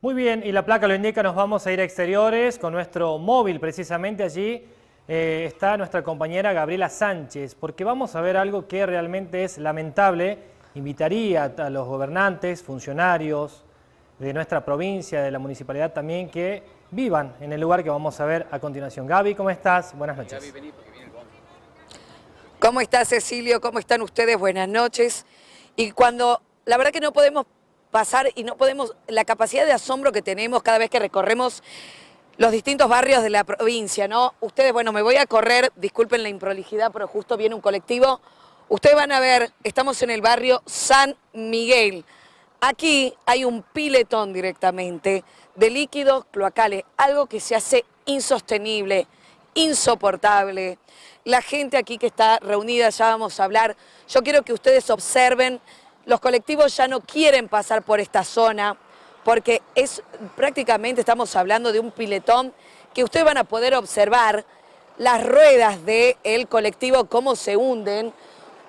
Muy bien, y la placa lo indica, nos vamos a ir a exteriores con nuestro móvil precisamente allí. Eh, está nuestra compañera Gabriela Sánchez, porque vamos a ver algo que realmente es lamentable. Invitaría a los gobernantes, funcionarios de nuestra provincia, de la municipalidad también, que vivan en el lugar que vamos a ver a continuación. Gaby, ¿cómo estás? Buenas noches. Gaby, porque viene el ¿Cómo está Cecilio? ¿Cómo están ustedes? Buenas noches. Y cuando, la verdad que no podemos pasar y no podemos, la capacidad de asombro que tenemos cada vez que recorremos los distintos barrios de la provincia, ¿no? Ustedes, bueno, me voy a correr, disculpen la improlijidad, pero justo viene un colectivo. Ustedes van a ver, estamos en el barrio San Miguel. Aquí hay un piletón directamente de líquidos cloacales, algo que se hace insostenible, insoportable. La gente aquí que está reunida, ya vamos a hablar, yo quiero que ustedes observen los colectivos ya no quieren pasar por esta zona porque es prácticamente estamos hablando de un piletón que ustedes van a poder observar las ruedas del el colectivo, cómo se hunden.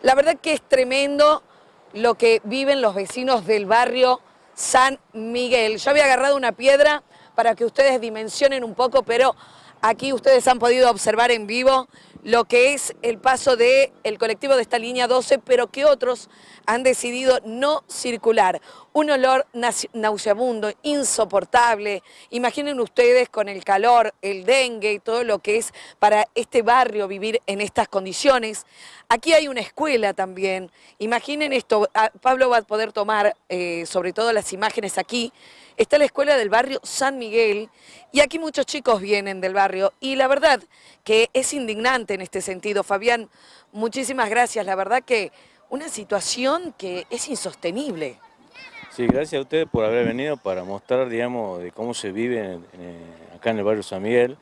La verdad que es tremendo lo que viven los vecinos del barrio San Miguel. Yo había agarrado una piedra para que ustedes dimensionen un poco, pero aquí ustedes han podido observar en vivo lo que es el paso del colectivo de esta línea 12, pero que otros han decidido no circular. Un olor nauseabundo, insoportable. Imaginen ustedes con el calor, el dengue y todo lo que es para este barrio vivir en estas condiciones. Aquí hay una escuela también. Imaginen esto, Pablo va a poder tomar eh, sobre todo las imágenes aquí. Está la escuela del barrio San Miguel y aquí muchos chicos vienen del barrio y la verdad que es indignante en este sentido. Fabián, muchísimas gracias. La verdad que una situación que es insostenible. Sí, gracias a ustedes por haber venido para mostrar, digamos, de cómo se vive eh, acá en el barrio San Miguel,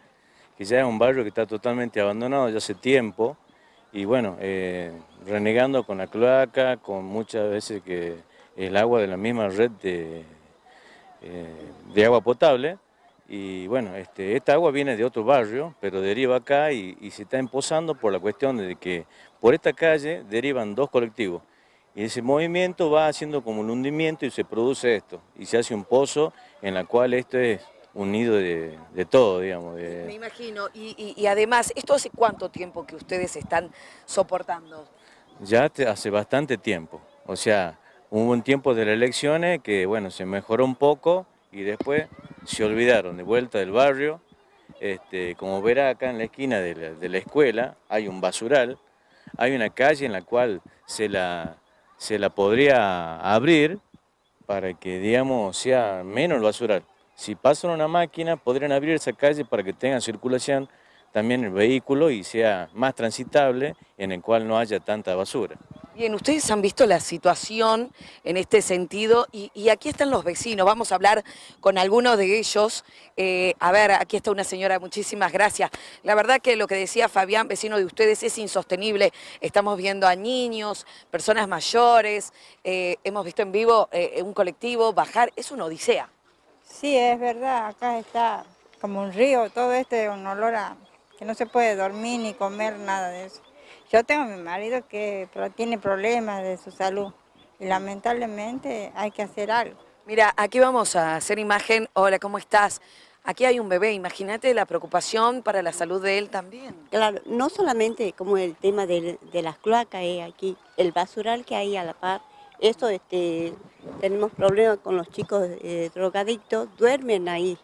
que ya es un barrio que está totalmente abandonado ya hace tiempo, y bueno, eh, renegando con la cloaca, con muchas veces que el agua de la misma red de eh, agua potable, y bueno, este, esta agua viene de otro barrio, pero deriva acá y, se está empozando por la cuestión de que por esta calle derivan dos colectivos. Y ese movimiento va haciendo como un hundimiento y se produce esto. Y se hace un pozo en la cual esto es un nido de, todo, digamos. Me imagino. Y, además, ¿esto hace cuánto tiempo que ustedes están soportando? Ya hace bastante tiempo. O sea, hubo un tiempo de las elecciones que, bueno, se mejoró un poco y después se olvidaron de vuelta del barrio. Este, como verá acá en la esquina de la, escuela hay un basural, hay una calle en la cual se la, podría abrir para que digamos sea menos el basural. Si pasan una máquina podrían abrir esa calle para que tenga circulación también el vehículo y sea más transitable en el cual no haya tanta basura. Bien, ustedes han visto la situación en este sentido y, aquí están los vecinos, vamos a hablar con algunos de ellos. Eh, a ver, aquí está una señora, muchísimas gracias. La verdad que lo que decía Fabián, vecino de ustedes, es insostenible. Estamos viendo a niños, personas mayores, eh, hemos visto en vivo eh, un colectivo bajar, es una odisea. Sí, es verdad, acá está como un río, todo este, un olor a que no se puede dormir ni comer, nada de eso. Yo tengo a mi marido que tiene problemas de su salud lamentablemente hay que hacer algo. Mira, aquí vamos a hacer imagen. Hola, ¿cómo estás? Aquí hay un bebé, imagínate la preocupación para la salud de él también. Claro, no solamente como el tema de, las cloacas eh, aquí, el basural que hay a la par, esto este, tenemos problemas con los chicos eh, drogadictos, duermen ahí,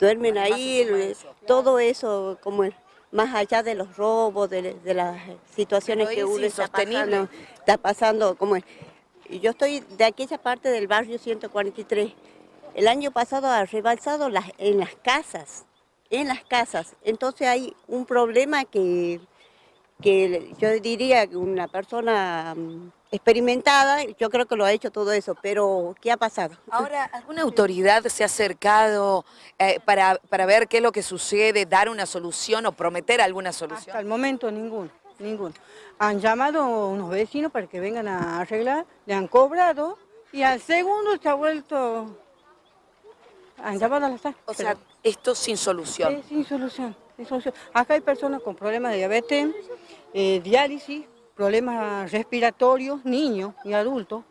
duermen ahí, todo eso como es más allá de los robos, de, las situaciones que uno es está, pasando, está pasando, como es. Yo estoy de aquella parte del barrio 143. El año pasado ha rebalsado las, en las casas, en las casas. Entonces hay un problema que que yo diría que una persona mm, experimentada, yo creo que lo ha hecho todo eso, pero ¿qué ha pasado? Ahora, ¿alguna autoridad se ha acercado eh, para, para, ver qué es lo que sucede, dar una solución o prometer alguna solución? Hasta el momento ninguno, ninguno. Han llamado unos vecinos para que vengan a arreglar, le han cobrado y al segundo se ha vuelto... Han llamado a la O sea, esto sin solución. sin solución. Acá hay personas con problemas de diabetes, eh, diálisis, problemas respiratorios, niños y adultos,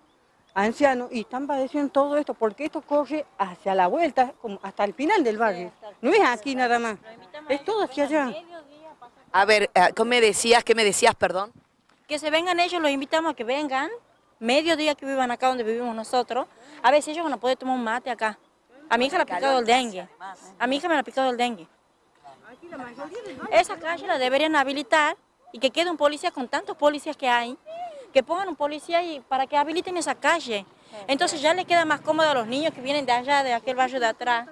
ancianos, y están padeciendo todo esto, porque esto corre hacia la vuelta, hasta el final del barrio. No es aquí nada más, es todo hacia allá. A ver, eh, ¿qué me decías? ¿Qué me decías, perdón? Que se vengan ellos, los invitamos a que vengan, mediodía que vivan acá donde vivimos nosotros. A veces ellos van a poder tomar un mate acá. A mi hija le ha picado el dengue. A mi hija me la ha picado el dengue. Esa calle la deberían habilitar y que quede un policía con tantos policías que hay, que pongan un policía ahí para que habiliten esa calle. Entonces ya les queda más cómodo a los niños que vienen de allá, de aquel barrio de atrás,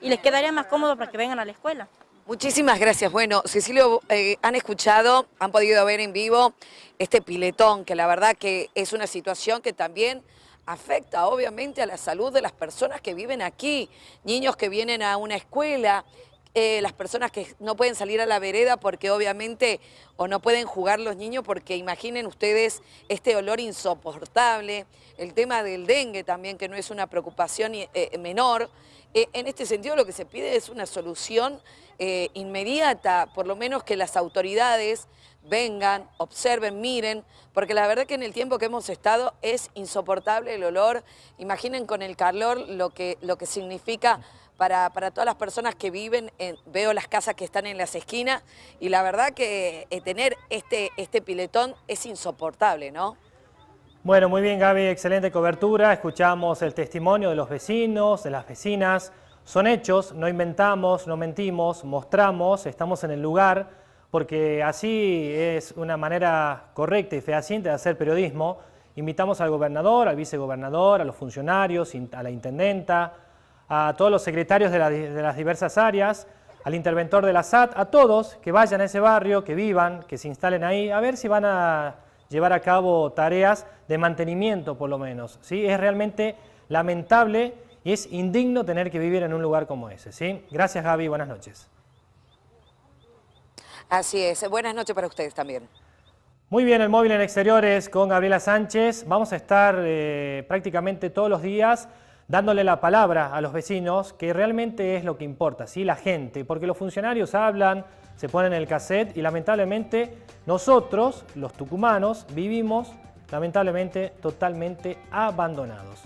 y les quedaría más cómodo para que vengan a la escuela. Muchísimas gracias. Bueno, Cecilio, eh, han escuchado, han podido ver en vivo este piletón, que la verdad que es una situación que también afecta obviamente a la salud de las personas que viven aquí, niños que vienen a una escuela, eh, las personas que no pueden salir a la vereda porque obviamente, o no pueden jugar los niños porque imaginen ustedes este olor insoportable, el tema del dengue también, que no es una preocupación eh, eh, menor. en este sentido lo que se pide es una solución inmediata, por lo menos que las autoridades vengan, observen, miren, porque la verdad que en el tiempo que hemos estado es insoportable el olor. Imaginen con el calor lo que, lo que significa para, todas las personas que viven, veo las casas que están en las esquinas y la verdad que eh, tener este, este piletón es insoportable, ¿no? Bueno, muy bien Gaby, excelente cobertura, escuchamos el testimonio de los vecinos, de las vecinas, son hechos, no inventamos, no mentimos, mostramos, estamos en el lugar, porque así es una manera correcta y fehaciente de hacer periodismo. Invitamos al gobernador, al vicegobernador, a los funcionarios, a la intendenta, a todos los secretarios de, las diversas áreas, al interventor de la SAT, a todos que vayan a ese barrio, que vivan, que se instalen ahí, a ver si van a llevar a cabo tareas de mantenimiento por lo menos. ¿sí? Es realmente lamentable y es indigno tener que vivir en un lugar como ese. ¿sí? Gracias Gaby, buenas noches. Así es, buenas noches para ustedes también. Muy bien, el móvil en exteriores con Gabriela Sánchez. Vamos a estar eh, prácticamente todos los días dándole la palabra a los vecinos, que realmente es lo que importa, ¿sí? la gente, porque los funcionarios hablan, se ponen el cassette y lamentablemente nosotros, los tucumanos, vivimos lamentablemente totalmente abandonados.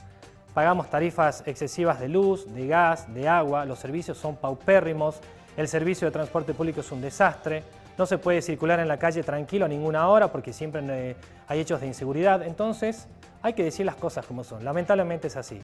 Pagamos tarifas excesivas de luz, de gas, de agua, los servicios son paupérrimos, el servicio de transporte público es un desastre, no se puede circular en la calle tranquilo a ninguna hora porque siempre eh, hay hechos de inseguridad, entonces hay que decir las cosas como son, lamentablemente es así.